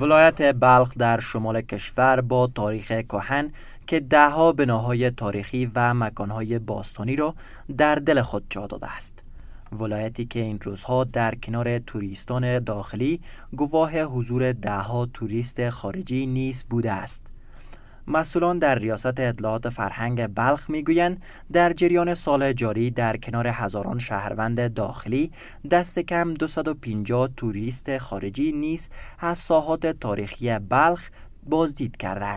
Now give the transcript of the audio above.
ولایت بلخ در شمال کشور با تاریخ کهن که دهها بناهای تاریخی و مکانهای باستانی را در دل خود جا داده است. ولایتی که این روزها در کنار توریستان داخلی گواه حضور دهها توریست خارجی نیز بوده است. مسئولان در ریاست اطلاعات فرهنگ بلخ میگویند در جریان سال جاری در کنار هزاران شهروند داخلی دست کم 250 توریست خارجی نیز از ساحات تاریخی بلخ بازدید کرده